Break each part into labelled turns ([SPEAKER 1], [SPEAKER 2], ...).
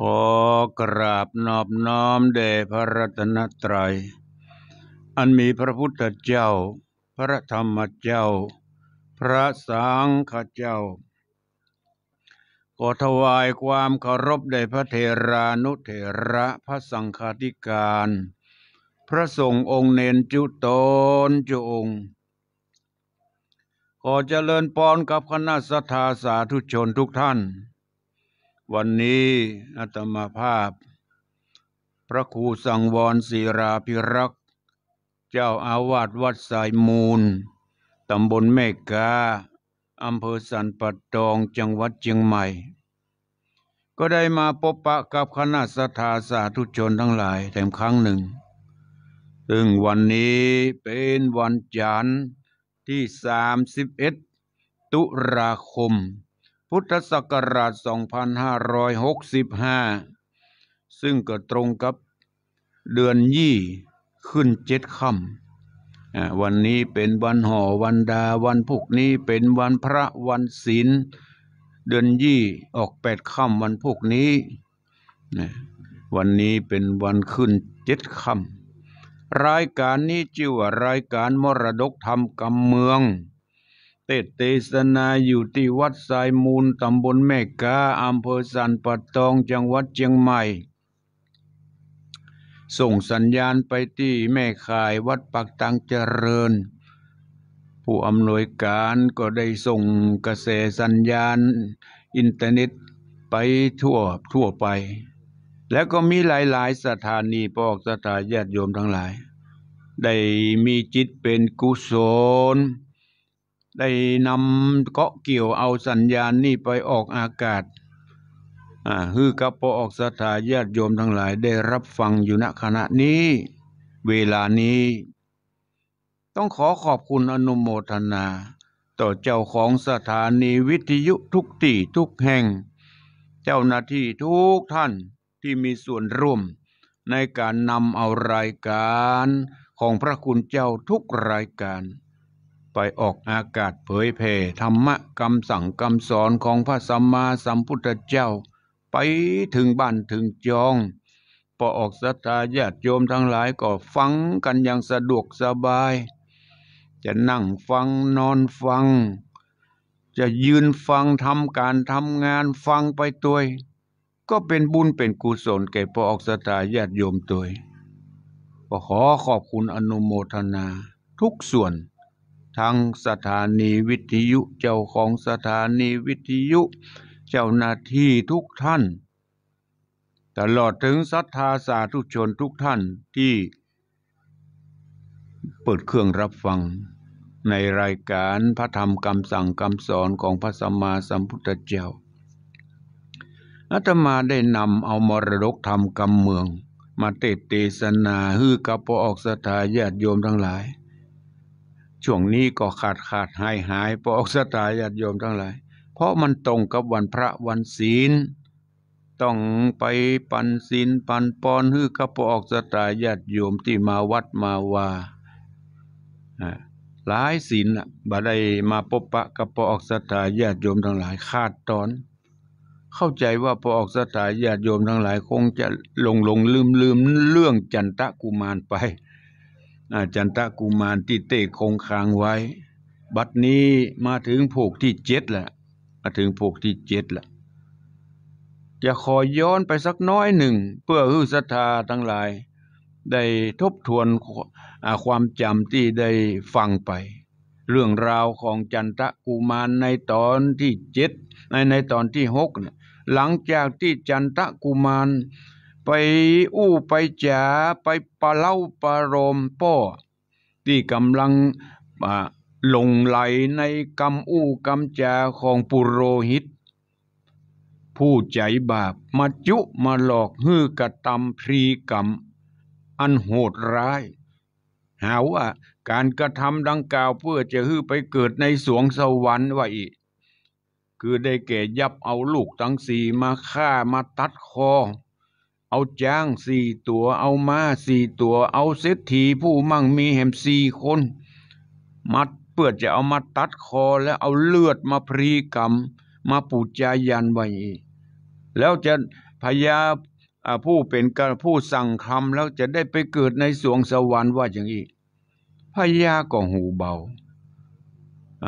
[SPEAKER 1] ขอกราบนอบน้อมเดชพระรัตนตรัย อันมีพระพุทธเจ้า พระธรรมเจ้า พระสังฆเจ้าก็ถวายความเคารพแด่พระเทรานุเถระพระสังฆาธิการ พระสงฆ์องค์เนนจุตนจุองค์ ขอเจริญปอนกับคณะสัทธาสาธุชนทุกท่าน วันนี้อาตมาภาพ พระครูสังวรศีราพิรักษ์ เจ้าอาวาสวัดสายมูล ตำบลเมกาอำเภอสันปัดตองจังหวัดเชียงใหม่ ก็ได้มาพบปะกับคณะสถาสาธุชนทั้งหลายแต่ครั้งหนึ่งซึ่งวันนี้เป็นวันจันทร์ที่ 31 ตุลาคม พุทธศักราช2565 ซึ่งก็ตรงกับเดือนยี่ขึ้นเจ็ดค่ำวันนี้เป็นวันห่อวันดา วันพุกนี้เป็นวันพระวันศีล เดือนยี่ออกแปดค่ำวันพุกนี้วันนี้เป็นวันขึ้นเจ็ดค่ำรายการนี้ชื่อว่ารายการมรดกธรรมกำเมือง เตตเสนาอยู่ที่วัดสายมูลตำบลแม่กาอำเภอสันปะตองจังหวัดเชียงใหม่ส่งสัญญาณไปที่แม่ข่ายวัดปักตังเจริญ ผู้อำนวยการก็ได้ส่งกระแสสัญญาณอินเทอร์เน็ตไปทั่วทั่วไป แล้วก็มีหลายๆสถานีปอกสถานญาติโยมทั้งหลาย ได้มีจิตเป็นกุศล ได้นำเกาะเกี่ยวเอาสัญญาณนี้ไปออกอากาศอ่าฮือกับปอออกสถาญาติโยมทั้งหลายได้รับฟังอยู่ณขณะนี้ เวลานี้ ต้องขอขอบคุณอนุโมทนา ต่อเจ้าของสถานีวิทยุทุกที่ทุกแห่ง เจ้าหน้าที่ทุกท่านที่มีส่วนร่วมในการนำเอารายการของพระคุณเจ้าทุกรายการ ไปออกอากาศเผยแผ่ธรรมะคำสั่งคำสอนของพระสัมมาสัมพุทธเจ้าไปถึงบ้านถึงจองพอออกสัตยาญาติโยมทั้งหลายก็ฟังกันอย่างสะดวกสบาย จะนั่งฟังนอนฟัง จะยืนฟังทำการทำงานฟังไปตัว ก็เป็นบุญเป็นกุศลแก่พอออกสัตยาญาติโยมตัวก็ขอขอบคุณอนุโมทนา ทุกส่วนทางสถานีวิทยุเจ้าของสถานีวิทยุเจ้าหน้าที่ทุกท่าน ตลอดถึงศรัทธาสาธุชนทุกท่านที่ เปิดเครื่องรับฟัง ในรายการพระธรรมคำสั่งคำสอนของพระสัมมาสัมพุทธเจ้า อาตมาได้นำเอามรดกธรรมกำเมือง มาเตเตสนาฮือกับพอออกสถาญาติโยมทั้งหลาย ช่วงนี้ก็ขาดขาดหายหายพอออกสถาญาติโยมทั้งหลายเพราะมันตรงกับวันพระวันศีล ต้องไปปันศีลปันปอนฮื้อขปออกสตาญาติโยมที่มาวัดมาว่า หลายศีลบัดใด้มาพบปะ กับปออกสตาญาติโยมทั้งหลาย คาดตอน เข้าใจว่าปอออกสตาญาติโยมทั้งหลาย คงจะหลงหลงลืมลืมเรื่องจันตะกุมารไป จันตะกุมารที่เตะคงค้างไว้ บัดนี้มาถึงผูกที่เจ็ดแหละาถึงพวกที่เจ็ดละจะขอย้อนไปสักน้อยหนึ่ง เพื่อให้ศรัทธาทั้งหลาย ได้ทบทวนความจำที่ได้ฟังไป เรื่องราวของจันทะกุมารในตอนที่เจ็ดในในตอนที่หกหลังจากที่จันทะกุมาร ไปอู้ไปจ๋าไปปลาเล่าปลารมพ่อ ที่กำลังหลงไหลในกำอู้กมจาของปุโรหิต ผู้ใจบาปมาจุมาหลอกฮื้อกระตำพรีกรรมอันโหดร้าย หาว่าการกระทำดังกล่าวเพื่อจะฮื้อไปเกิดในสวงสวรรค์ว่าอีกคือได้แก่ยับเอาลูกทั้งสี่มาฆ่ามาตัดคอ เอาจ้างสี่ตัว เอาม้าสี่ตัว เอาเศรษฐีผู้มั่งมีแห่มสี่คน มัดเพื่อจะเอามาตัดคอแล้วเอาเลือดมาพรีกรรม มาปูจายันไว้ แล้วจะพยาผู้เป็นกผู้สั่งคำแล้วจะได้ไปเกิดในสวงสวรรค์ว่าอย่างนี้พยาก็หูเบาอ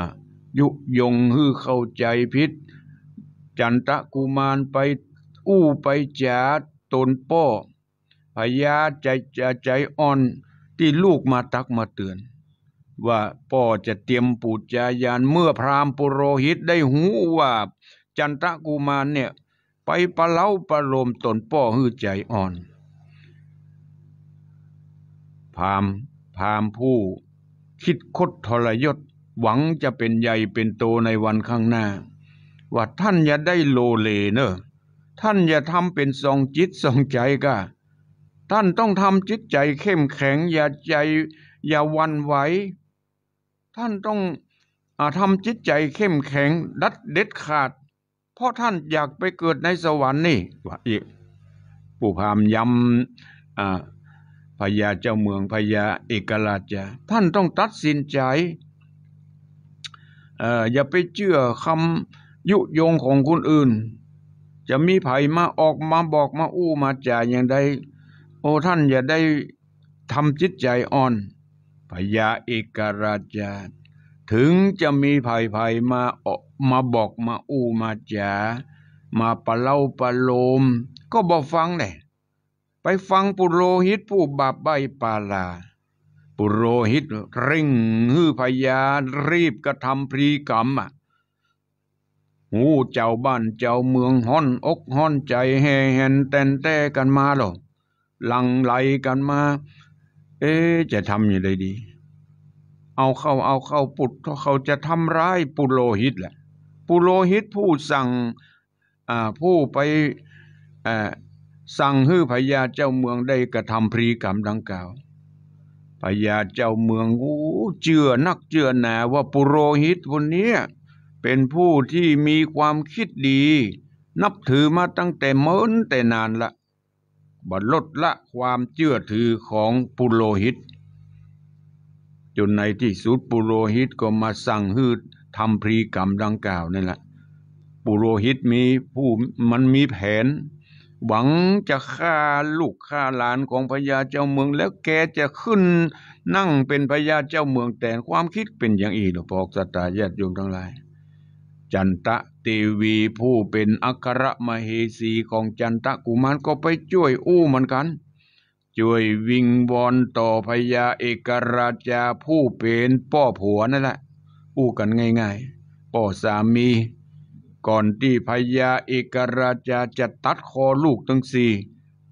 [SPEAKER 1] ยุยงฮือเข้าใจพิษจันตะกูมานไป อู้ไปจาตนป้อพยาใจใจใจอ่อนที่ลูกมาตักมาเตือนว่าพ่อจะเตรียมปูจายานเมื่อพราหมณ์ปุโรหิตได้หูว่าจันทะกุมารเนี่ย ไปปะเล้าประโลมตนพ่อหื้อใจอ่อน พรามพรามผู้คิดคดทรยศ หวังจะเป็นใหญ่เป็นโตในวันข้างหน้า ว่าท่านอย่าได้โลเลเนอะท่านอย่าทำเป็นสองจิตสองใจกะท่านต้องทำจิตใจเข้มแข็งอย่าใจ อย่าวันไหวท่านต้องอทำจิตใจเข้มแข็ง ดัดเด็ดขาด เพราะท่านอยากไปเกิดในสวรรค์นี่ว่าอีกปู่พามย้ำพญาเจ้าเมืองพญาเอกราชาท่านต้องตัดสินใจ อย่าไปเชื่อคำยุยงของคนอื่น จะมีไผมาออกมาบอกมาอู้มาจ่ายอย่างใดโอ้ท่านอย่าได้ทำจิตใจอ่อนพญาเอกราชาถึงจะมีไผ่ภัยมาออกมาบอกมาอู้มาจ๋ามาปะเล่าปะโลม ก็บอกฟังแหละไปฟังปุโรหิตผู้บาปใบปาลา ปุโรหิตเร่งฮือพญารีบกระทำพรีกรรมอ่ะหูเจ้าบ้านเจ้าเมืองห้อนอกห้อนใจแห่แหนแตนแต่กันมาหรอหลังไหลกันมาเอ๊จะทำยังไงดี เอาเข้า เอาเข้าปุตเขาจะทำร้ายปุโรหิตแหละ ปุโรหิตผู้สั่งผู้ไปสั่งฮื้อพญาเจ้าเมืองได้กระทำพรีกรรมดังกล่าว พญาเจ้าเมืองโอ้เจือนักเจือหนาว่าปุโรหิตคนนี้เป็นผู้ที่มีความคิดดีนับถือมาตั้งแต่เมื่นแต่นานละบลดละความเชื่อถือของปุโรหิต จนในที่สุดปุโรหิตก็มาสั่งฮืดทำพรีกรรมดังกล่าวนั่นแหละ ปุโรหิตมีผู้มันมีแผน หวังจะฆ่าลูกฆ่าหลานของพญาเจ้าเมืองแล้วแกจะขึ้นนั่งเป็นพญาเจ้าเมืองแต่ความคิดเป็นอย่างอีหลวงพ่อสัตยาญาติโยมทั้งหลายจันตะเทวีผู้เป็นอัครมเหสีของจันตะกุมารก็ไปช่วยอู้เหมือนกันช่วยวิงวอนต่อพญาเอกราชาผู้เป็นพ่อผัวนั่นแหละ อู้กันง่ายๆพ่อสามีก่อนที่พญาเอกราชาจะตัดคอลูกทั้งสี่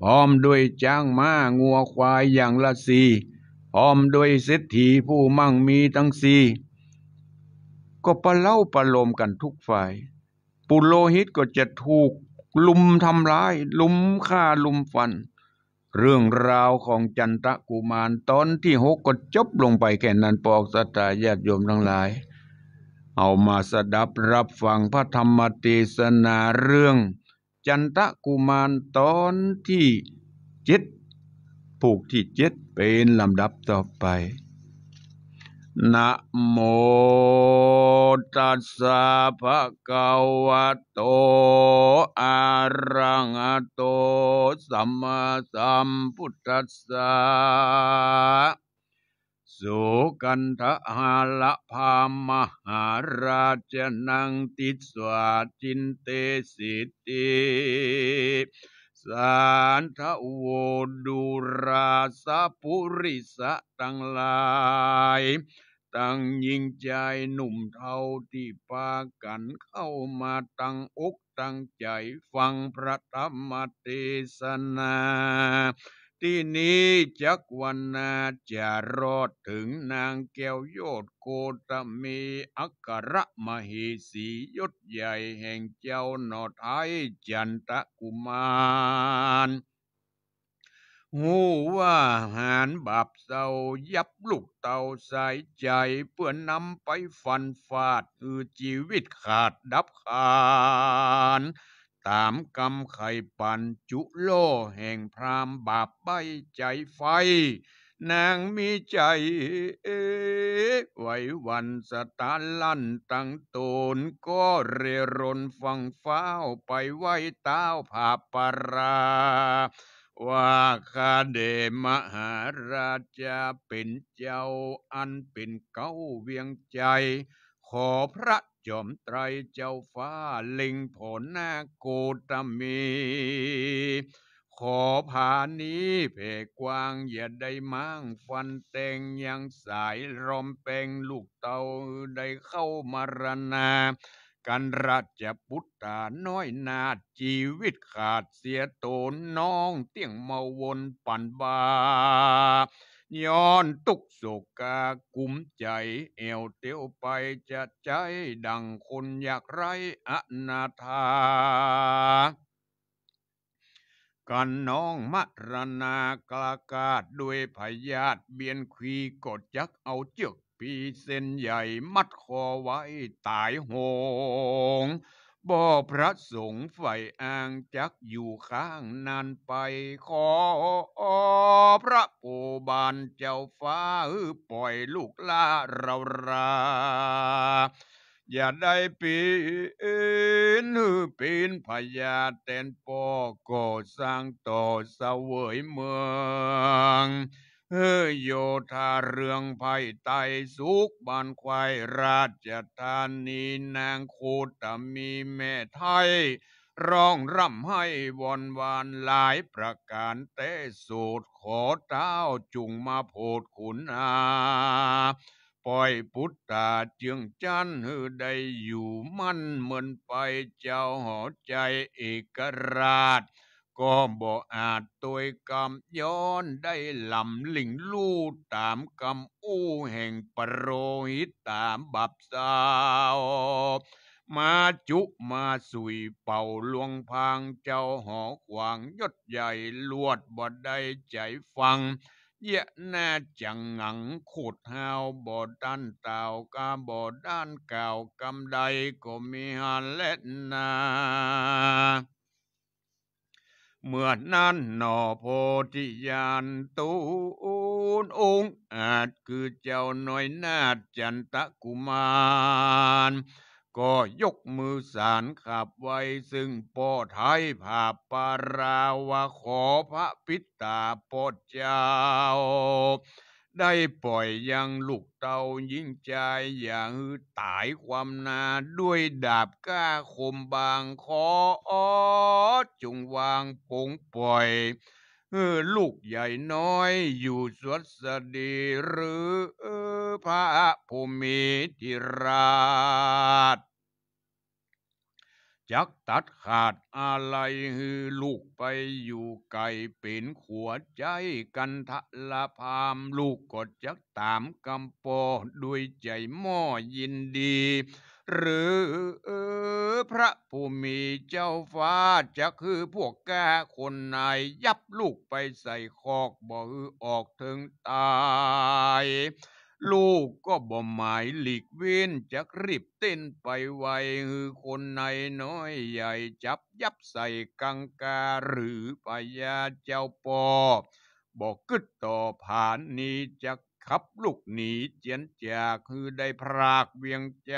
[SPEAKER 1] พร้อมด้วยจ้างม้างัวควายอย่างละสี่พร้อมด้วยเศรษฐีผู้มั่งมีทั้งสี่ก็ประเล่าประโลมกันทุกฝ่ายปุโรหิตก็จะถูกลุมทำร้าย ลุมฆ่าลุมฟัน เรื่องราวของจันทกุมารตอนที่หกก็จบลงไปแค่นั้นปอกสตาญาติโยมทั้งหลาย เอามาสดับรับฟังพระธรรมเทศนาเรื่องจันทกุมารตอนที่เจ็ดผูกที่เจ็ดเป็นลำดับต่อไปนะโมตัสสะภะคะวะโตอะระหะโตสัมมาสัมพุทธัสสะสุกันทะหาละพามหาราชนังติสวาจินเตสิติสานทะโวดุราสะปุริสะตังลายตังยิงใจหนุ่มเทาที่ปากันเข้ามาตั้งอกตั้งใจฟังพระธรรมเทศนา ที่นี้จักวันนาจะรอดถึงนางแก้วโยดโกตมีอักระมหิสียศใหญ่แห่งเจ้าหนอดไทยจันตะกุมารงูว่าหานบาปเศร้ายับลูกเต่าสายใจเพื่อนนำไปฟันฟาด คือชีวิตขาดดับขานตามกรรมไข่ปันจุโลแห่งพรามบาปใบใจไฟ นางมีใจไหววันสตาลั่นตั้งตนก็เรรนฟังเฝ้าไปไหวเต้าผาปราว่าคาเดมหาราชาเป็นเจ้าอันเป็นเก้าเวียงใจ ขอพระจอมไตรเจ้าฟ้าลิงผลนาโกตมี ขอผานี้เพกวางอย่าได้มั่งฟันแตงยังสายรอมแปงลูกเตาได้เข้ามารณากันราชพุทธาน้อยนาชีวิตขาดเสียโตนน้องเตียงมาวนปันบา ย้อนตุกโศกากุมใจเอวเตียวไปจะใจดังคนอยากไรอนาถากันน้องมรณากลากาดด้วยพยาธเบียนคีกดยักเอาเจือกปีเส้นใหญ่มัดคอไว้ตายโหงบ่พระสงฆ์ไฟอ่างจักอยู่ข้างนานไปขอ พระปูบานเจ้าฟ้าปล่อยลูกล่าเรารา อย่าได้ปีนปีนพญาแตนปอก่อสร้างต่อเสวยเมืองเฮโยธาเรืองไพไตสุกบานควายราชธานีนางคูตมีแม่ไทยร้องร่ำให้วอนวานหลายประการเตสูตรขอเท้าจุงมาโพดขุนอา ปล่อยพุทธาเจึงจันหือได้อยู่มั่นเหมือนไปเจ้าหอใจเอกราชก็บ่อาจตัวกรรมย้อนได้ลำหลิงลู่ตามกรรมอู้แห่งปรโรหิตตามบับสาว มาจุมาสุยเป่าลวงพางเจ้าหอขวางยศใหญ่ลวดบ่ได้ใจฟัง เยะแน่จังงังขุดหาวบ่ด้านเต่ากาบ่ด้านเก่ากำใดก็มีหาเล่นนาเมื่อนั้นหนอโพธิญาณตูนองค์อาจคือเจ้าหน่อยนาจันตะกุมาร ก็ยกมือสารขับไว้ ซึ่งปอดไทยผาปาราวะขอพระพิตาปอดเจ้าได้ปล่อยยังลูกเตายิ่งใจอย่างตายความนาด้วยดาบก้าคมบางขออจงวางปงปล่อยลูกใหญ่น้อย อยู่สวสดีหรือพระภูมิธิราชจักตัดขาดอะไรฮือลูกไปอยู่ไก่เป็นขัวใจกันทะละพาม ลูกกดจักตามกำปอด้วยใจหม้อยินดี หรือ พระผู้มีเจ้าฟ้าจะคือพวกแกคนนายยับลูกไปใส่คอก บ่อออกถึงตายลูกก็บ่หมายหลีกเว้นจะรีบเต้นไปไวหือคนในน้อยใหญ่จับยับใส่กังกาหรือปญาเจ้าปอบอกกึดต่อผ่านนี้จะขับลูกหนีเจียนจากคือได้พรากเวียงใจ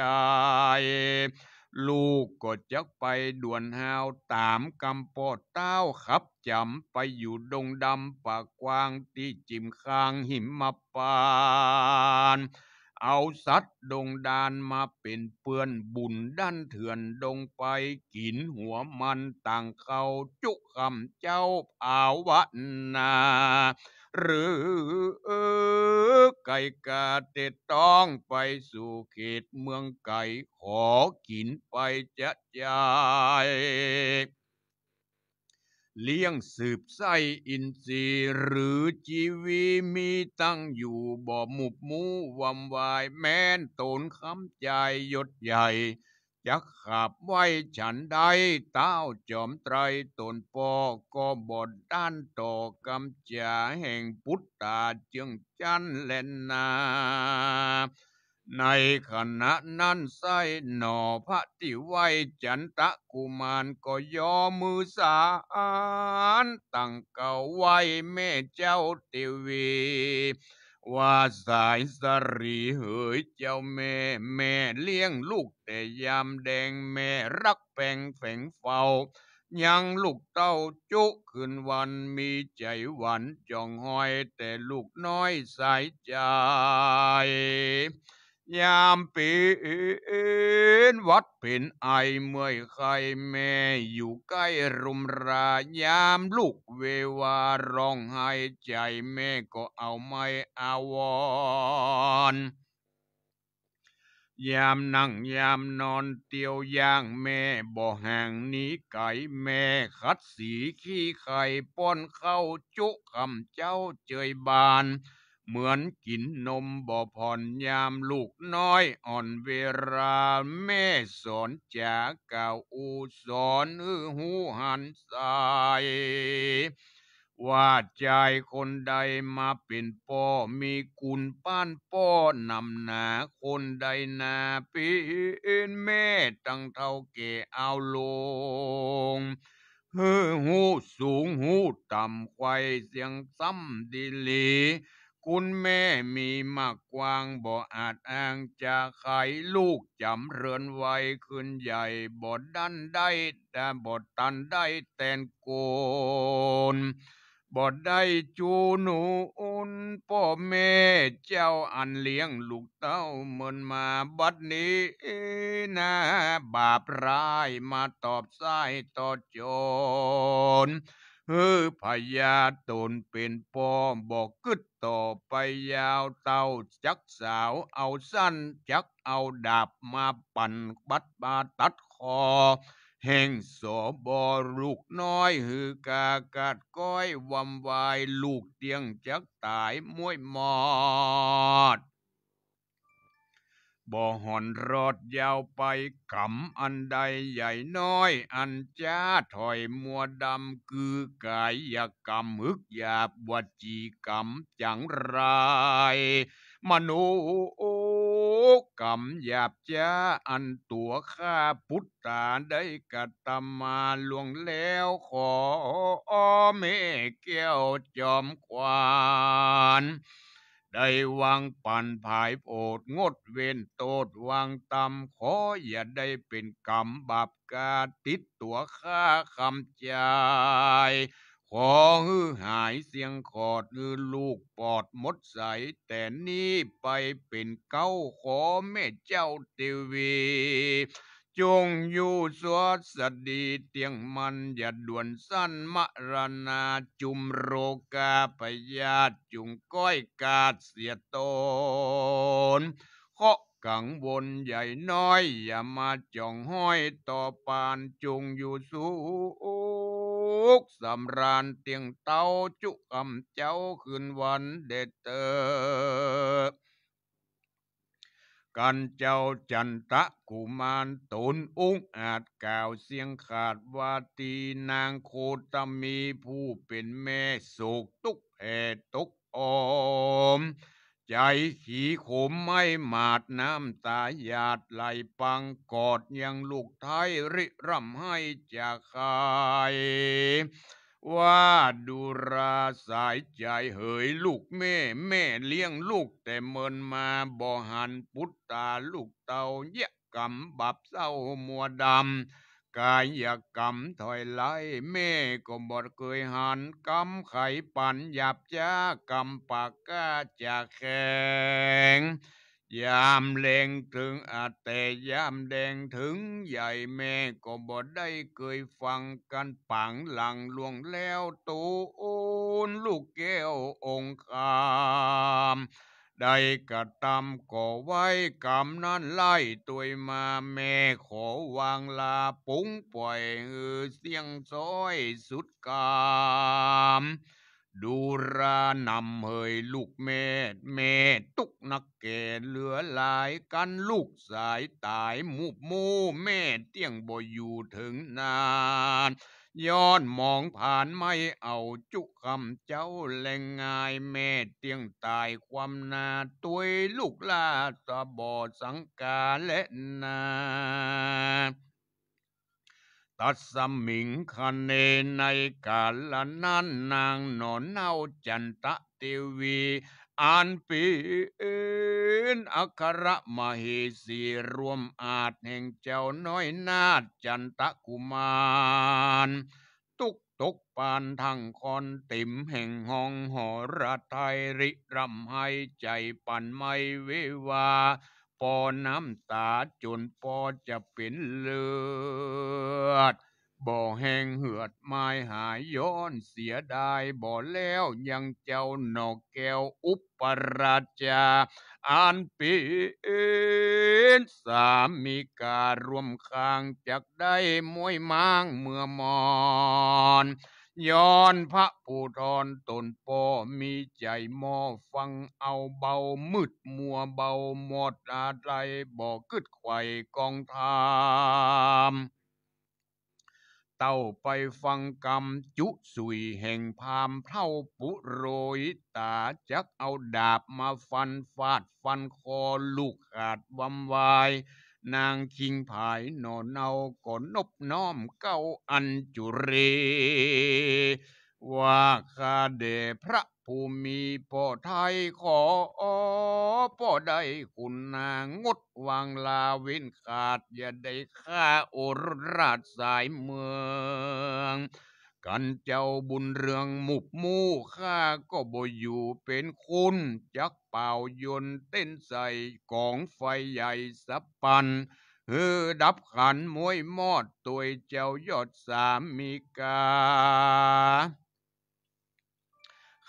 [SPEAKER 1] ลูกก็จักไปด่วนหาวตามกำปอดเต้าขับจำไปอยู่ดงดำปากกวางที่จิมคางหิมมาปานเอาสัตว์ดงดานมาเป็นเปื่อนบุญด้านเถื่อนดงไปกินหัวมันต่างเขาจุคำเจ้าอาวนาหรือไก่กาเตต้องไปสู่เขตเมืองไก่ขอกินไปจะจาย เลี้ยงสืบไส้อินทรีย์หรือชีวีมีตั้งอยู่ บ่หมุบมูวำวายแม่นโตนคำใจยดใหญ่จักขับไว้ฉันใดเต้าจอมไตรตนปอก็บดด้านต่อกำจาแห่งพุทธาจึงจันเลนนา ในขณะนั้นไส้หน่อพระติไวจันตะกุมารก็ยอมือสารตั้งเก่าไว้แม่เจ้าติวีว่าสายสรีเหยเจ้าแม่แม่เลี้ยงลูกแต่ยามแดงแม่รักแปงแฝงเฝ้ายังลูกเต้าจุขึ้นวันมีใจหวันจ้องหอยแต่ลูกน้อยสายใจยามปีอื่นวัดเป็นไอ เมื่อยใครแม่ อยู่ใกล้รุมรา ยามลูกเววาร้องไห้ใจแม่ก็เอาไม่อาวร ยามนั่งยามนอนเตียวย่างแม่ บ่แห่งนี้ไก่แม่ คัดสีขี้ไข่ป้อนเข้าจุคำเจ้าเจยบานเหมือนกินนมบ่ผ่อนยามลูกน้อยอ่อนเวลาแม่สอนจากเก่าอูสอนหอหูหันสาย ว่าใจคนใดมาเป็นป่อมีกุลป้านป่อนำหนาคนใดนาปีเอ็นแม่ตั้งเท่าเก่เอาลงเฮือหูสูงหูต่ำไข่เสียงซ้ำดีลีคุณแม่มีมากกวางบ่อาจอ้างจะขายลูกจำเรือนไว้ขึ้นใหญ่บ่ดันได้ แต่บ่ตันได้แตนโกนบ่ได้จูหนูอุนพ่อแม่เจ้าอันเลี้ยงลูกเต้าเหมือนมาบัดนี้นะบาปร้ายมาตอบสายต่อโจรเฮือพญาตนเป็นปอมบอกกึดต่อไปยาวเต้าจักสาวเอาสั้นจักเอาดาบมาปั่นบัดบาตัดคอแห่งสอบอลูกน้อยฮือกากาดก้อยวำวายลูกเตียงจักตายมวยมอดบ่หอนรอดยาวไปขำอันใดใหญ่น้อย อันจ้าถอยมัวดำคือ กายยกรรมหึกหยาบวจีกรรมจังไรมโนกรรมหยาบจ้าอันตัวข้า พุทธาได้กระทำมาลวงแล้วขออ้อเมเกี้วจอมควานใดวังปั่นผายโอดงดเวนโตดวังตำขออย่าได้เป็นกรรมบาปกาติดตัวข้าคำใจขอหือหายเสียงขอดฮือลูกปอดมดใส แต่นี่ไปเป็นเก้าขอแม่เจ้าเทวีจงอยู่สวสดีเตียงมันอย่าด่วนสั้นมรณาจุมโรกาพยาจุงก้อยกาดเสียตนเคาะกังวลใหญ่น้อยอย่ามาจ้องห้อยต่อปานจุงอยู่สูกสำราญเตียงเตาจุกอ่ำเจ้าคืนวันเด็ดเตอกันเจ้าจันตะกุมารตุนอุ้งอาจกล่าวเสียงขาดว่า ตีนางโคตมีผู้เป็นแม่โศกตุกแอตุกอมใจขีขมไม่หมาดน้ำตาหยาดไหลปังกอดยังลูกไทยริร่ำให้จากใครว่าดูราสายใจเหยลูกแม่แม่เลี้ยงลูกแต่เมินมาบ่หันพุทธาลูกเตาเยะกรรมบับเศร้ามัวดำกายยากรรมถอยไล่แม่ก็บอดเคยหันกรรมไขปันหยาบจ้ากรรมปากกาจากแข็งยามแรงถึงอาเแต่ยามแดงถึงใหญ่แม่ก็บ่ได้เคยฟังกันปังหลังลวงแล้วตูนลูกแก้วองค์คามได้กระทำก่อไว้กรรมนั้นไล่ตัวมาแม่ขอวางลาปุ้งปล่อยเสียงซ้อยสุดกรมดูรานำเฮยลูกเมดเมดตุกนักเกเหลือหลายกันลูกสายตายมูบมูเมดเตียง บ่อยู่ถึงนานย้อนมองผ่านไม่เอาจุคำเจ้าแรงงายแม่เตียง ตายความนาตัวลูกลาสะบอดสังกาและ นาตัดสมิงคันเนในกาลนั้นนางนอนเนาจันตะติวีอันปีนอัครมเหสีรวมอาจแห่งเจ้าน้อยนาจันตะกุมาร ตุกตุกปานทางคอนติมแห่งห้องหอระไทย ริรำให้ใจปั่นไม่เววาปอน้ำตาจนปอจะเป็นเลือด บ่อแห้งเหือดไม้หายย้อนเสียดายบ่แล้วยังเจ้าหนอกแก้ว อุปราชาอันเป็นสามีการรวมคางจากได้มวยมางเมื่อมอนย้อนพระผู้ทอนตนปอมีใจมอฟังเอาเบา มืดมัวเบาหมดอาใจบอกกึดไข่กองทาม เต้าไปฟังกรรม จุสุยแห่งพามเท่าปุโรยตาจักเอาดาบมาฟันฟาดฟันคอลูกขาดวำวายนางชิงผายหนอนเอาก่อนนบน้อมเก้าอันจุเร ว่าคาเดพระภูมิ พ่อไทยขอ พ่อได้คุณนางงด วางลาวินขาด อย่าได้ฆ่าออรราชสายเมืองกันเจ้าบุญเรืองมุบมู่ข้าก็บ่อยู่เป็นคุณจักเป่ายนเต้นใส่กองไฟใหญ่สับปันเฮือดับขันมวยมอดตัวเจ้ายอดสามีกา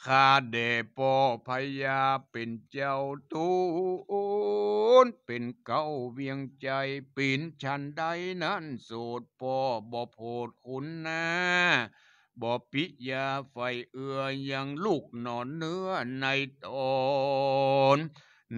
[SPEAKER 1] ข้าเดปอพยาเป็นเจ้าตูนเป็นเก้าเวียงใจปีนชันใดนั้นสูดปอบ่โพดคุณนาะบอปิยาไฟเอือยังลูกหนอนเนื้อ ในตอน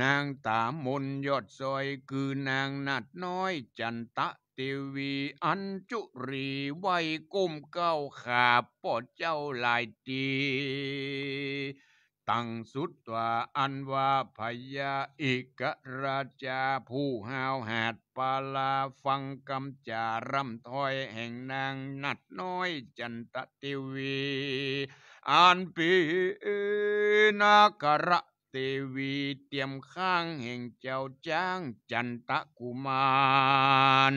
[SPEAKER 1] นางตามนยอดซอยคือนางนัดน้อยจันตะเทวีอัญจุรีไว้ก้มเก้าขาพ่อเจ้าหลายตีังสุตวาอันวาพยาอิกราชาผู้หาวหาดปาลาฟังกำจารำถอยแห่งนางนัดน้อยจันตติวีอันปีนาคระเตวีเตรียมข้างแห่งเจ้าจ้างจันตะกุมาร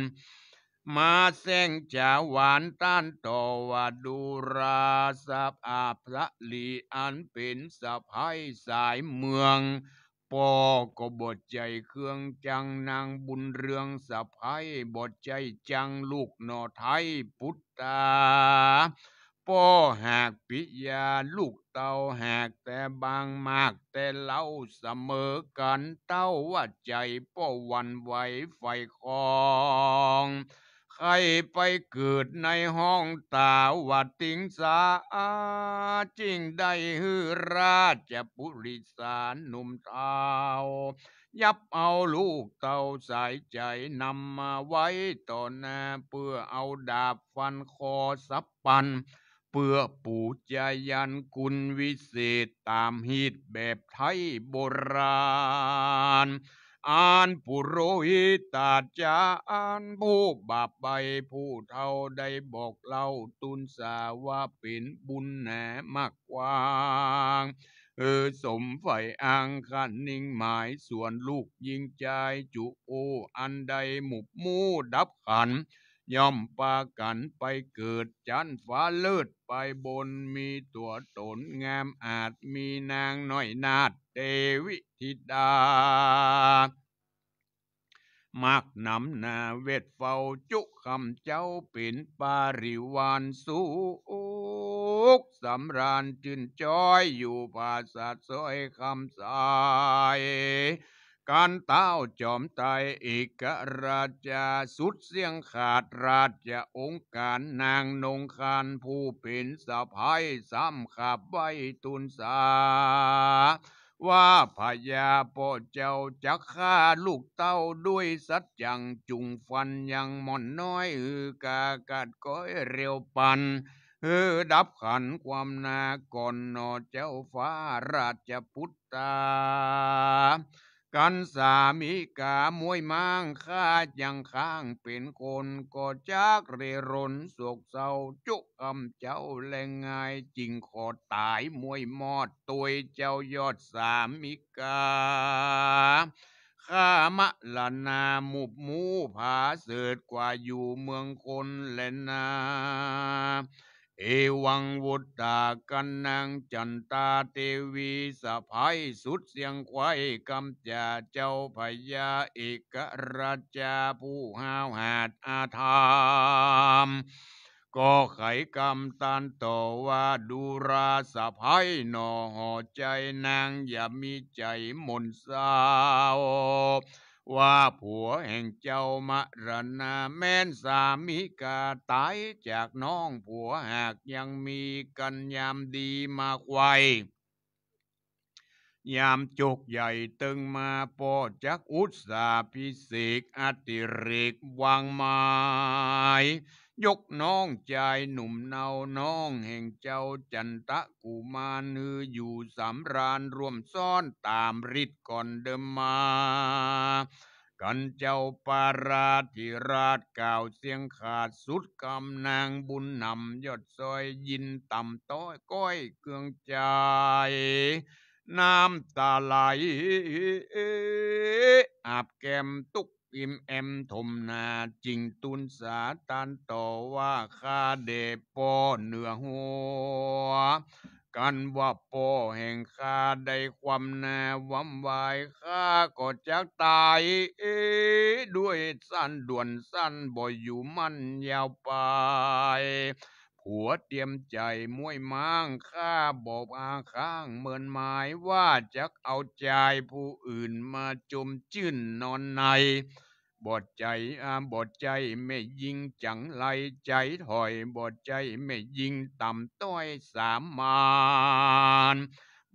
[SPEAKER 1] มาแซงจาหวานต้านต่อว่าดูราสับอาพระลีอันเป็นสะพายสายเมืองปอก็บดใจเครื่องจังนางบุญเรืองสะพายบดใจจังลูกหนอไทยพุทธาปอหากปิยาลูกเต่าหากแต่บางมากแต่เล่าเสมอกันเต้าว่าใจป้อวันไหวไฟคองให้ไปเกิดในห้องตาวัดติงสาจิงได้ฮือราชปุริสารหนุ่มเทายับเอาลูกเต่าสายใจนำมาไว้ต่อหน้า เพื่อเอาดาบฟันคอสับปัน เพื่อปูจยันคุณวิเศษตามฮีตแบบไทยโบราณอานปุโรหิตาจาอานผู้บาปไปผู้เท่าได้บอกเล่าตุนสาว่าเป็นบุญแหนมากกว้างเออสมไฟอ่างขันนิ่งหมายส่วนลูกยิงใจจุโออันใดหมุบมูดับขัน ย่อมปากันไปเกิดจันฟ้าเลิศไปบนมีตัวตนงามอาจมีนางน้อยนาดเทวิธิดามากนำนาเวทเฝ้าจุคำเจ้าปิ่นปาริวานสุกสำราญจินจ้อยอยู่ภาษาสอยคำสาย การเต้าจอมไตเอกราชาสุดเสียงขาดราชาองค์การนางนงคานผู้เป็นสะพายซ้ำขับใบตุนสาว่าพญาพ่อเจ้าจะฆ่าลูกเต้าด้วยสัย่ังจุงฟันยังหม่อนน้อยเอือกากัดก้อยเร็วปันเออดับขันความนาก่อนนอเจ้าฟ้าราชพุทธากันสามีกามวยมังคาดยังข้างเป็นคนก็จักเรรนโศกเศร้าจุกอำเจ้าแรงงายจริงขอตายมวยมอดตัวเจ้ายอดสามีกา ข้ามะลานามุบมูผาเสดกว่าอยู่เมืองคนแลนาเอวังวุตตากันนางจันตาเทวีสะพายสุดเสียงควายกำจาเจ้าพญาเอกราชาผู้ห้าวหาดอาธามก็ไขกรรมตันต่อว่าดูราสะพายหนอห่อใจนางอย่ามีใจมนเศร้าว่าผัวแห่งเจ้ามรณาแม่นสามีกาตายจากน้องผัวหากยังมีกันยามดีมาไวยามจุกใหญ่ตึงมาปอจักอุตสาพิเศษอติเรกวางไม้ยกน้องชายหนุ่มเนาน้องแห่งเจ้าจันตะกุมานือ อยู่สำราญรวมซ้อนตามฤทธิ์ก่อนเดิมมา กันเจ้าปาราธิราชกล่าวเสียงขาดสุดกำนางบุญนำยอดซอยยินต่ำต้อย ก้อยเกืองใจ น้ำตาไหลอาบแก้มตุกอิมแอมทมนาจิงตุนสาตันต่อว่าข้าเดปอเหนือหัวกันว่าปอแห่งข้าได้ ความแนวำวายข้าก็จะตาย เอด้วยสั้นด่วนสั้นบ่อยู่มั่นยาวไปหัวเตรียมใจม้วยม้างข้าบอกอาข้างเหมือนหมายว่าจะเอาใจผู้อื่นมาจมจื่นนอนในบอดใจอาบอดใจไม่ยิงจังไรใจถอยบอดใจไม่ยิงต่ำต้อยสามมาน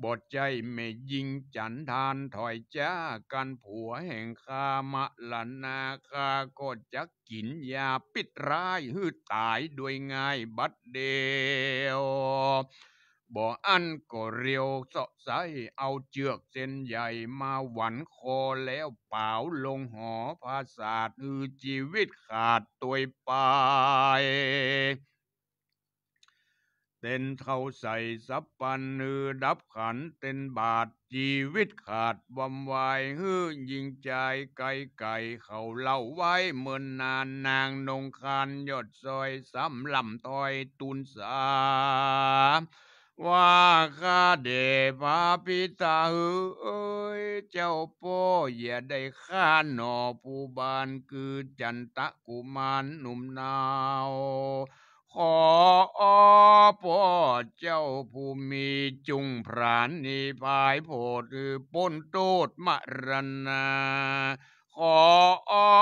[SPEAKER 1] บทใจไม่ยิงจันทานถอยจ้า กันผัวแห่งคามะลนาคาก็จะกินยาปิดร้ายหืดตายด้วยง่ายบัดเดียวบ่อันก็เรียวเสาะใสเอาเจือกเส้นใหญ่มาหวันคอ แล้วเป่าลงหอภาษาคือชีวิตขาดตัวไปเต็นเข้าใส่สับปันนือดับขันเต็นบาทชีวิตขาดวำวายฮื้อยิงใจไก่ไก่เขาเล่าไว้เมื่อนนานนางนงคานยอดซอยซ้ำลำถอยตุนสา ว่าข้าเดพาพิตาเอ้ยเจ้าพ่ออย่าได้ข้าหนอผู้บานคือจันตะกุมารหนุ่มนาวขออ้อพ่อเจ้าผู้มีจุงพรานนิพายโพดปนโตดมรณา ขออ้อ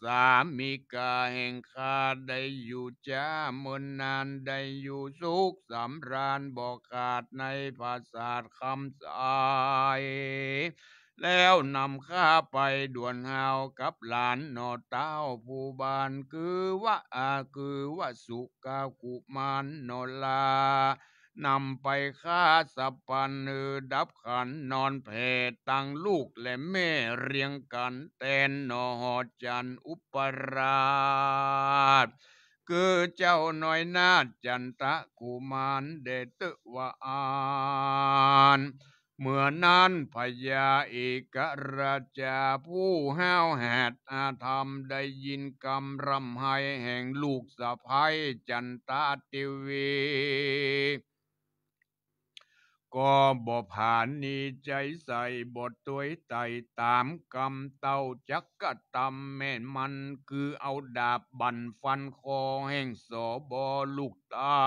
[SPEAKER 1] สามีกาแห่งข้าได้อยู่จ้าเมื่อนานได้อยู่สุขสำราญบอกขาดในภาษาคำสายแล้วนำข้าไป ด่วนหาวกับหลานนอดเต้าผู้บานคือว่าอาคือว่าสุกากุมานนอลา นำไปฆ่าสัปันเอดับขันนอนเพตังลูกและแม่เรียงกันแตนนอหอจันอุปราชคือเจ้าน้อยนาจันตะกุมารเดตวานเมื่อนั้นพญาเอกราชาผู้ห้าวแหดอาธรรมได้ยินกำรำไห้แห่งลูกสะพ้ยจันตาติวี ก็บอผ่านนีใจใส่บทตัวไตตามกำเต้า จักกะตำแม่นมันคือเอาดาบบันฟันคอแห่งสอบอลูกตา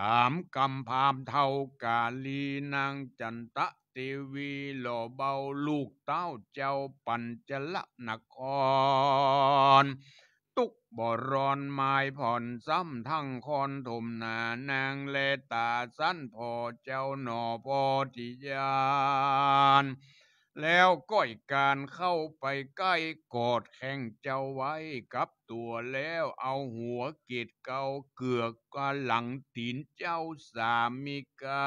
[SPEAKER 1] ตามกำพามเท่ากาลีนางจันตะเทวีหล่อเบาลูกเต้าเจ้าปัญจละนครตุกบ่รอนไม้ผ่อนซ้ำ ทั้งคอนถมนา นางเลตาสั้นพอเจ้าหนอพอทิยานแล้วก้อยการเข้าไปใกล้กอดแข่งเจ้าไว้กับตัวแล้วเอาหัวกิดเกาเกือกกาหลังตีนเจ้าสามิกา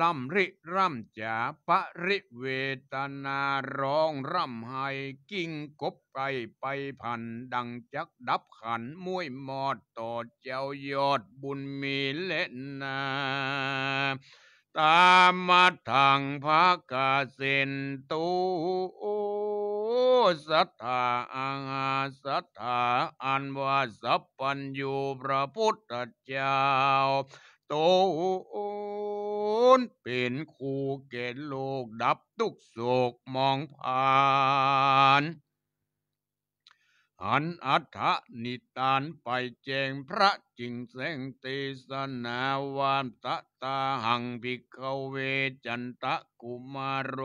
[SPEAKER 1] ล่ำริร่ำจาปะริเวตนาร้องร่ำไห้กิ้งกบไปไปพันดังจักดับขันมวยมอดต่อเจ้า ยอดบุญมีเล่นนาตามาทางภาคาเสนตุสัทธาอังาสัทธาอันว่าสัพพัญญูพระพุทธเจ้าโตนเป็นคู่เกณฑ์โลกดับทุกโศกมองผ่านอันอัฏฐนิตานไปแจงพระจิงแสงตีสนาวามตะตาหังพิกขเวจันตะกุมารโร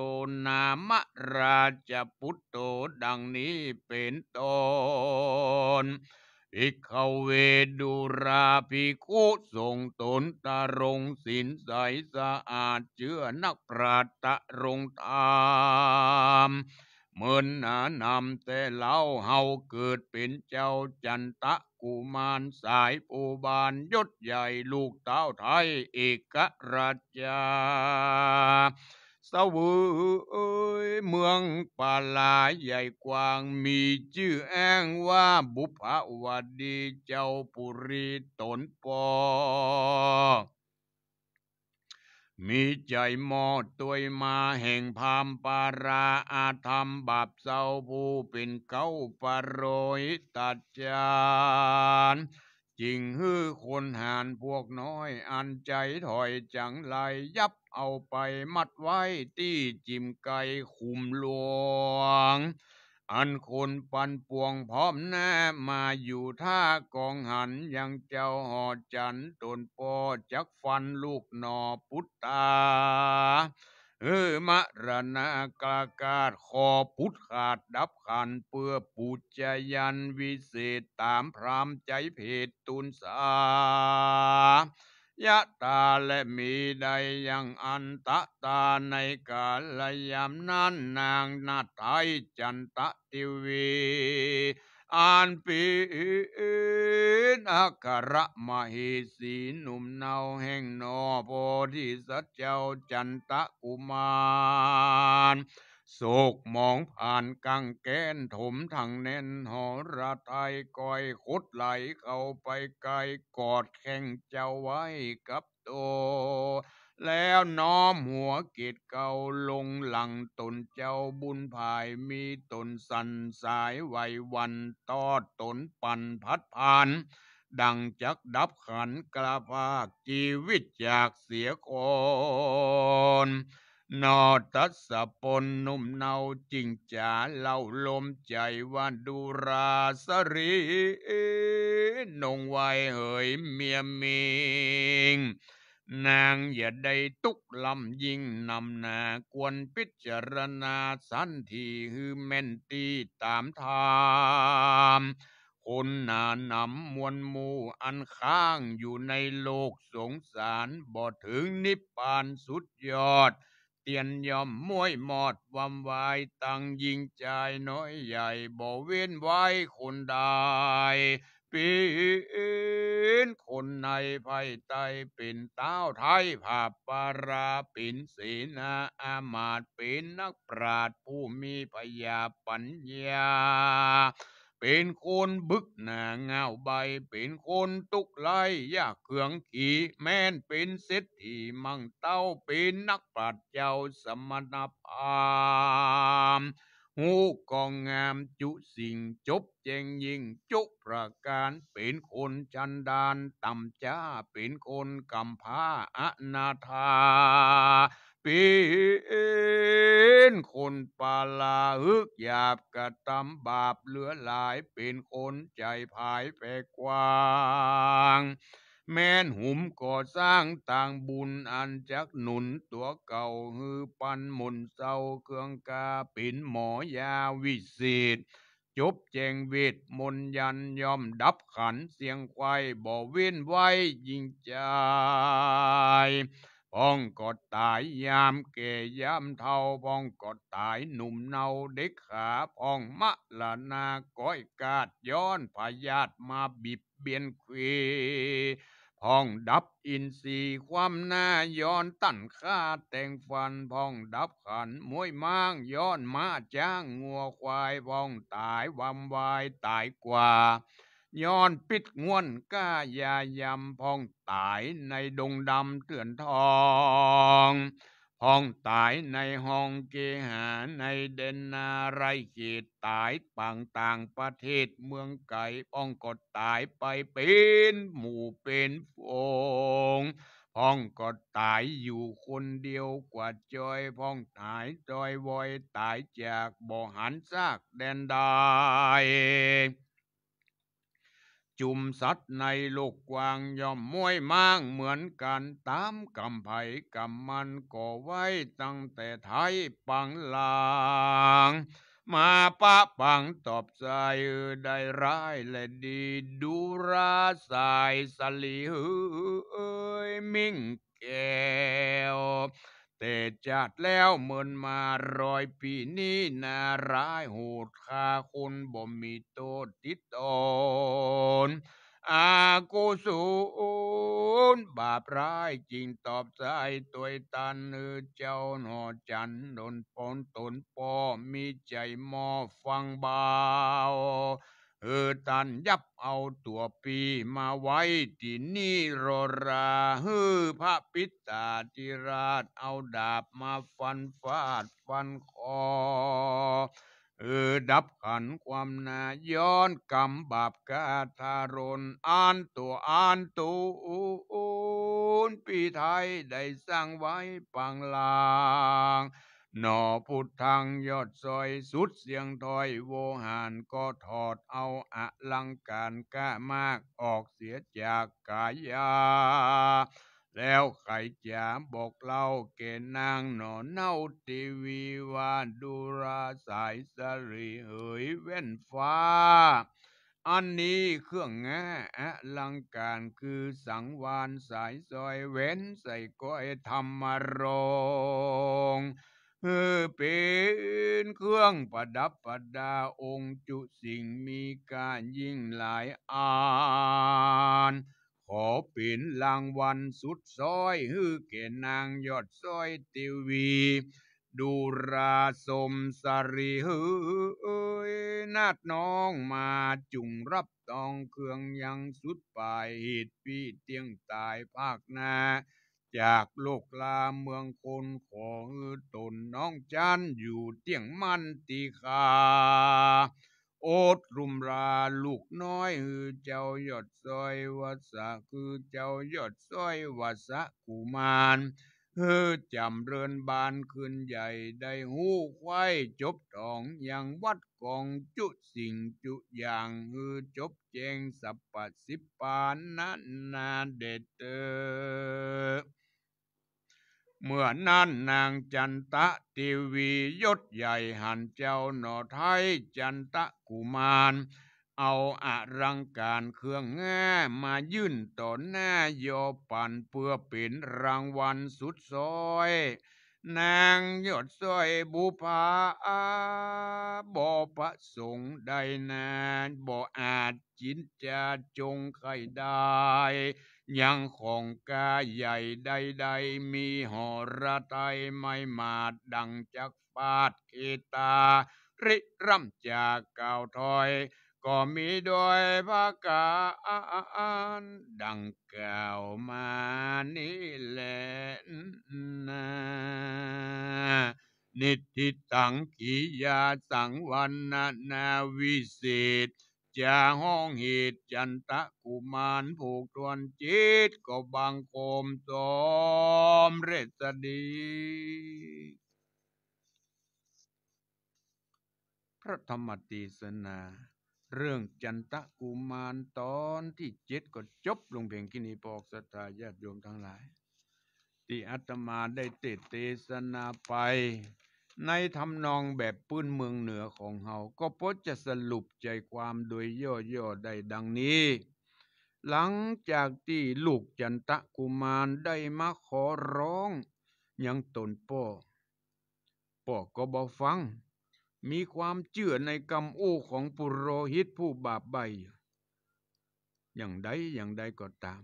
[SPEAKER 1] นามราชพุทโตดังนี้เป็นตนพิกขเวดูราพิคุทรงตนตารงสินใสสะอาดเชื่อนักปราตรงธรรมเมือนหนานำแต่เล่าเฮาเกิดเป็นเจ้าจันตะกุมารสายปูบานยศใหญ่ลูกเต้าไทย เอกราชาสวเอ้ยเมืองปาลาใหญ่กว้างมีชื่อแองว่าบุพวดีเจ้าปุรีตนปอมีใจหมอตวยมาแห่งพามปาราอาธรรมบาปเศร้าผู้เป็นเก้าปรโรยตัดจานจริงฮื้อคนหานพวกน้อยอันใจถอยจังไหลยับเอาไปมัดไว้ที่จิมไก่ขุมหลวงอันคนปันปวงพร้อมแน่มาอยู่ท่า กองหันยังเจ้าหอจันตนปอจักฟันลูกหนอพุทธาเออมรณากากาดคอพุทธขาดดับขันเพื่อปูจยันวิเศษตามพรามใจเพศตุนสายะตาและมีใดยังอันตะตาในกาลยามนั้นนางนาทายจันตะติวีอันปีนอักระมหิสีหนุ่มเนาแห่งนอโพธิสัจเจ้าจันตะกุมารโศกมองผ่านกังแกนถมทางแน่นหอระทายก่อยคดไหลเข้าไปไกลกอดแข่งเจ้าไว้กับตัวแล้วน้อมหัวกิดเก่าลงหลังตนเจ้าบุญภายมีตนสันสายไหววันตอดตนปั่นพัดผ่านดังจักดับขันกระภาคชีวิตจากเสียกอนนอตัสปนนุ่มเนาจิงจ๋าเล่าลมใจว่าดูราสรีนงไวเหยเมียมิงนางอย่าได้ตุกลำยิงนำนาควรพิจารณาสันทีหือแม่นตีตามทามคนนานำมวลมูอันข้างอยู่ในโลกสงสารบ่ถึงนิพพานสุดยอดตียนย่อมมวยหมอดวำวาย ตั้งยิงใจน้อยใหญ่บ่เว้นไว้คนใดปีนคนในภายใต้เป็นเต้าไทยผาปารา ปินศีนาอามาตเป็นนักปราดผู้มีพยาปัญญาเป็นโคนบึกหนาเงาใบ เป็นโคนตุกไลยากเขืองขีแม่นเป็นเศรษฐีมังเต้าเป็นนักปราชญ์เจ้าสมณพามหูกองงามจุสิ่งจบแจงยิงจุประการเป็นคนจันดานต่ำจ้า เป็นคนกำพาอนาธาเป็นคนปาลาฮึกหยาบกระทำบาปเหลือหลายเป็นคนใจผายแปกกว้าง แม่นหุมก่อสร้างต่างบุญอันจักหนุนตัวเก่าฮือปันมุนเศร้าเครื่องกาปินหมอยาวิเศษ จบแจงเวทมนยันยอมดับขันเสียงควายบ่เว้นไว้ยิงใจพ้องกดตายยามเก่ยามเท่าพ้องกดตายหนุ่มเนาเด็กขาพ้องมะละนาก้อยกาดย้อนพยาธมาบิบเบียนเควพองดับอินทรีย์ความหน้าย้อนตั้นข่าแต่งฟันพองดับขันมวยม้างย้อนมาจ้างงัวควายพองตายวำวายตายกว่าย้อนปิดงวนก้ายายำพองตายในดงดำเตือนทองพองตายในห้องเกหาในเดนนาไรเขตตายต่างต่างประเทศเมืองไก่ป้องกดตายไปเป็นหมู่เป็นฟงพ้องกดตายอยู่คนเดียวกว่าจอยพ้องตายจอยวอยตายจากบ่อหันซากแดนได้จุมสัตว์ในลลกกวางย่อมมวยม้างเหมือนกันตามกำไผ่กำมันก่อไว้ตั้งแต่ไทยปังลาง มาปะปังตอบใจได้ร้ายและดีดูราสายสลีเอ้ยมิ่งแก้วแต่จัดแล้วเหมือนมารอยปีนี้นาร้ายโหดคาคนบ่มีโตติดตอนอากุศูนบาปร้ายจริงตอบใจตัวตันเอเจ้าหนอจันดนปนตนปอมีใจมอฟังเบาเออตันยับเอาตัวปีมาไว้ที่นี่โรราฮือพระปิตาธิราชเอาดาบมาฟันฟาดฟันคอเออดับขันความนาย้อนกรรมบาปกาทารนอ่านตัวอ่านตูนปีไทยได้สร้างไว้ปังลางหนอพุทธังยอดซอยสุดเสียงถอยโวหารก็ถอดเอาอลังการก้ามากออกเสียจากกายา แล้วไข่จ๋าบอกเล่าเกณนางหนอเน่าทีวีว่าดูราสายสรีเหยเว้นฟ้าอันนี้เครื่องแงะลังการคือสังวานสายซอยเว้นใส่ก้อยธรรมรงเป็นเครื่องประดับประดาองค์จุสิ่งมีการยิ่งหลายอานขอปิ่นรางวัลสุดซอยฮือเกณนางยอดซอยติวี ดูราสมสรีฮือเอ้ยนาดน้องมาจุงรับตองเครื่องยังสุดปลายหิดพี่เตียงตายภาคนาจากโลกลาเมืองคนของตนน้องจันอยู่เตียงมันตีคาโอดรุมราลูกน้อยคือเจ้ายอดซอยวัสะคือเจ้ายอดซอยวัสะกุมารเฮอจำเรือนบานคืนใหญ่ได้หู้ไข่จบทองอย่างวัดกองจุสิ่งจุอย่างฮือจบแจงสัปปะสิปานะนาเดเตอเมื่อนั้น นางจันตะทีวียศใหญ่หันเจ้าหนอไทยจันตะกุมาร เอาอารังการเครื่องแง่มายื่นต่อหน้าโยปันเพื่อปิ่นรางวัลสุดซอย นางยอดสอยบุพาบอพระสงฆ์ใดนานบ่อาจจินจะจงใครได้ยังของกาใหญ่ใดๆมีหอระไตไม่มาดดังจักฟาดเีตาริรำจากเก่าถอย ก็มีด้วยพระกาดังเก่ามานี่แหละนะนิติตังขิยาสังวันนาวิเศษจาห้องเหตุจันตะกุมารผูกตวนจิตก็บังโคมจอม เรศดีพระธรรมตีสนา เรื่องจันตะกุมารตอนที่เจ็ดก็จบลงเพียงกินีปอกสตาญาติโยมทั้งหลายที่อาตมาได้เตเตสนาไปในทำนองแบบปื้นเมืองเหนือของเฮาก็พจจะสรุปใจความโดยย่อๆได้ดังนี้ หลังจากที่ลูกจันตะกุมารได้มาขอร้อง ยังตนป่อป่อก็บอฟัง มีความเชื่อในกรรมโอ้ของปุโรหิตผู้บาปใบ อย่างใดอย่างใดก็ตาม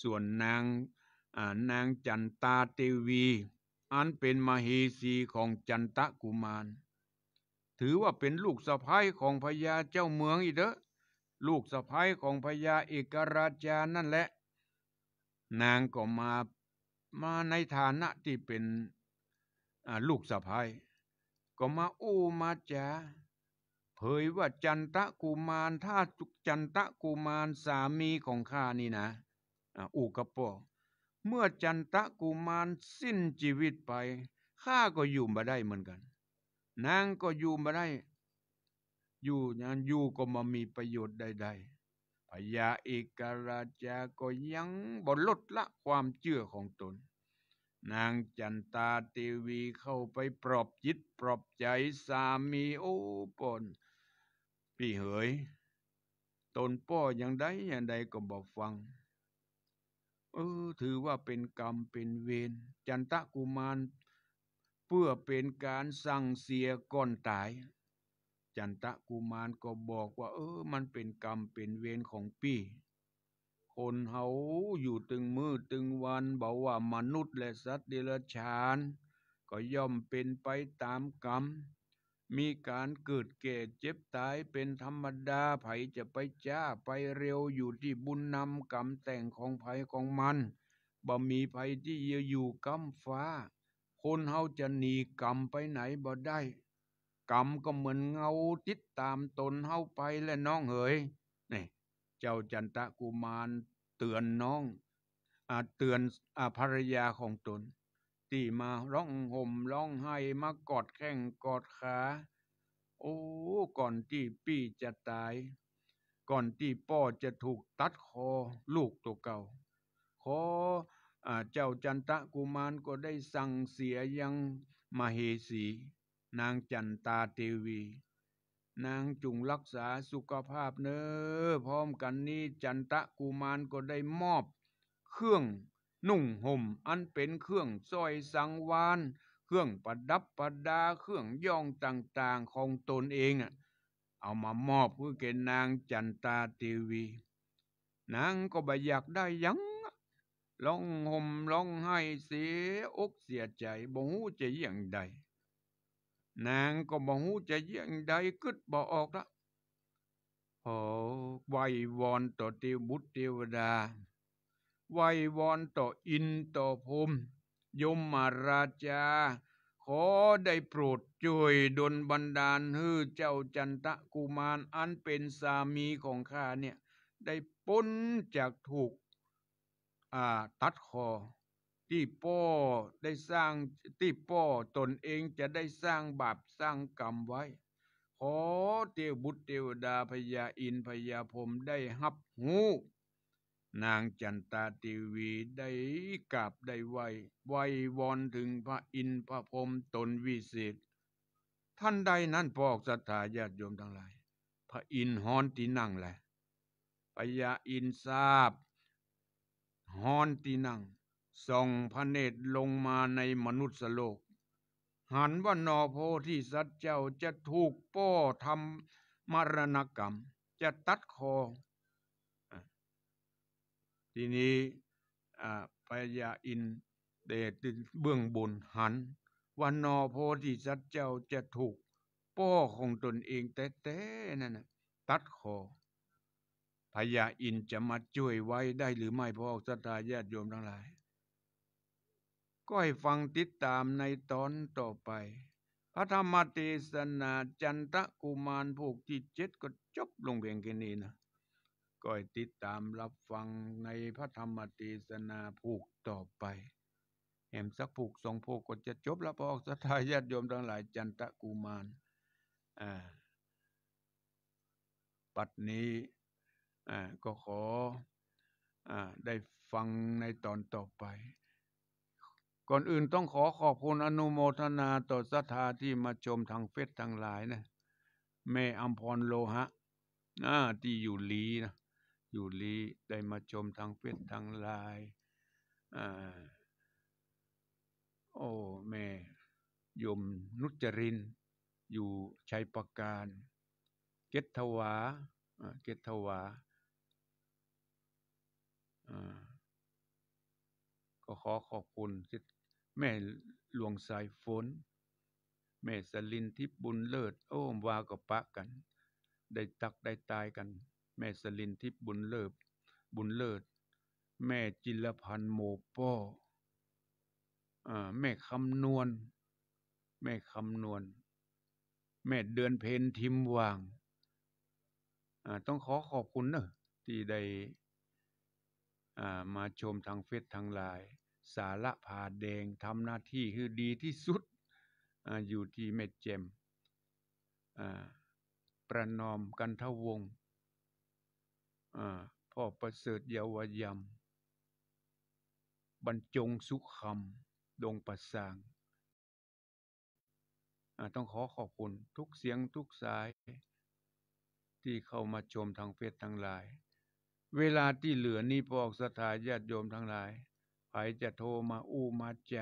[SPEAKER 1] ส่วนนางนางจันตาเทวีอันเป็นมหีสีของจันตะกุมาร ถือว่าเป็นลูกสะพ้ายของ พญาเจ้าเมืองอีเด้อลูกสะพ้ายของ พญาเอกราชานั่นแหละ นางก็มามาในฐานะที่เป็น ลูกสะพ้ายก็มาอู้มาจาเผยว่าจันตะกุมารถ้าจันตะกุมารสามีของข้านี่นะอูกระโป๋เมื่อจันตะกุมารสิ้นชีวิตไป ข้าก็อยู่มาได้เหมือนกัน นางก็อยู่มาได้ อยู่นานอยู่ก็มามีประโยชน์ใด ๆ พญาเอกราชาก็ยังบ่ลดละความเชื่อของตน นางจันตาเทวีเข้าไปปลอบจิตปลอบใจสามีโอ้ปนพี่เหยตนป้อยังได้ยังใดก็บอกฟังเออ ถือว่าเป็นกรรมเป็นเวรจันตะกุมาร เพื่อเป็นการสั่งเสียก่อนตาย จันตะกุมารก็บอกว่า เออมันเป็นกรรมเป็นเวรของปี่คนเฮาอยู่ตึงมือตึงวันบอกว่ามนุษย์และสัตว์เดรัจฉาน ก็ย่อมเป็นไปตามกรรมมีการเกิดแก่เจ็บตายเป็นธรรมดาไผจะไปจ้าไปเร็วอยู่ที่บุญนำกรรมแต่งของไผของมันบ่ มีไผที่เียอยู่กำฟ้า คนเฮาจะหนีกรรมไปไหนบ่ได้ กรรมก็เหมือนเงาติดตามตนเฮาไปและน้องเหยนี่ เจ้าจันตะกุมารเตือนน้องอเตือนอภรรยาของตนติมาร้องห่มร้องไห้มากอดแข้งกอดขาโอ้ก่อนที่พี่จะตาย ก่อนที่พ่อจะถูกตัดคอลูกตัวเก่าขอเจ้าจันตะกุมารก็ได้สั่งเสียยังมเหสี นางจันตาเทวี นางจุงรักษาสุขภาพเนอ้อพร้อมกันนี้จันตะกุมารก็ได้มอบเครื่องนุ่งห่มอันเป็นเครื่องซอยสังวานเครื่องประดับประดาเครื่องย่องต่าง ๆของตนเองเอามามอบเพื่อแกนางจันตาทีวี นางก็บอยากได้ยังร้องห่มร้องไห้เสียอกเสียใจบ่หูจะเยี่ยงใดนางก็บ่หูจะเยี่ยงใดกึดบ่ออกละโอ้ไหววอนต่อเทวบุตรเทวดาไหววอนต่ออินต่อภูมยมมาราชาขอได้โปรดช่วยดลบันดาลให้เจ้าจันตะกุมารอันเป็นสามีของข้าเนี่ย ได้พ้นจากถูกตัดคอที่พ่อได้สร้างที่พ่อตนเองจะได้สร้างบาปสร้างกรรมไว้ ขอเทวบุตรเทวดาพญาอินพญาพรมได้หับหูนางจันตาตีวีได้กลับได้ไหวไหววอนถึงพระอินทร์พระพรหมตนวิเศษ ท่านใดนั้นพอกสัทธาญาติโยมทั้งหลาย พระอินทร์ฮอนตีนั่งแหละปยาอินทราบฮอนตีนั่งส่องพระเนตรลงมาในมนุษย์โลก หันว่านอโพธิสัตว์เจ้าจะถูกป้อทำมรณกรรมจะตัดคอทีนี้ปยาอินเดชเบื้องบนหันวันนอโพธิสัตว์เจ้าจะถูกป้อของตนเองแต่ๆนั่นนะตัดคอพญาอินจะมาช่วยไว้ได้หรือไม่พ่อสัตาญาติโยมทั้งหลาย ก็ให้ฟังติดตามในตอนต่อไป พระธรรมเทศนาจันทกุมารผูกที่เจ็ดก็จบลงเพียงแค่นี้นะก็ติดตามรับฟังในพระธรรมเทศนาผูกต่อไปแหมสักผูกสองผูกก็จะจบละพอสัทายาติโยมทั้งหลาย จันตะกุมานอ่า ปัดนี้ก็ขอ อ่า ได้ฟังในตอนต่อไป ก่อนอื่นต้องขอขอบคุณอนุโมทนาต่อสัทธาที่มาชมทางเฟซทางหลายนะ แม่อัมพรโลหะาที่อยู่ลีนะอยู่ลี ได้มาชมทางเฟซทางไลน์อ่า โอ้ แม่ ยมนุจรินอยู่ชัยประการเกตถวาเกตถวาก็ขอขอบคุณแม่หลวงสายฝนแม่สลินทิพบุญเลิศโอ้มวากับปะกัน ได้ตักได้ตายกันแม่สลินทิพบุญเลิศบุญเลิศ แม่จิลพันโมป้อแม่คำนวณแม่คำนวณแม่เดือนเพนทิมวาง ต้องขอขอบคุณเนอะที่ได้มาชมทางเฟซทางไลน์สาระาแดง ทำหน้าที่คือดีที่สุดออยู่ที่เม็ดเจมประนอมกันทวงศพ่อประเสริฐเยาวยำ บรรจงสุขคำดงประสางต้องขอขอบคุณทุกเสียงทุกสาย ที่เข้ามาชมทางเฟซทางไลน์เวลาที่เหลือนี้พอกสถาญาติโยมทั้งหลายครจะโทรมาอู้มาแจ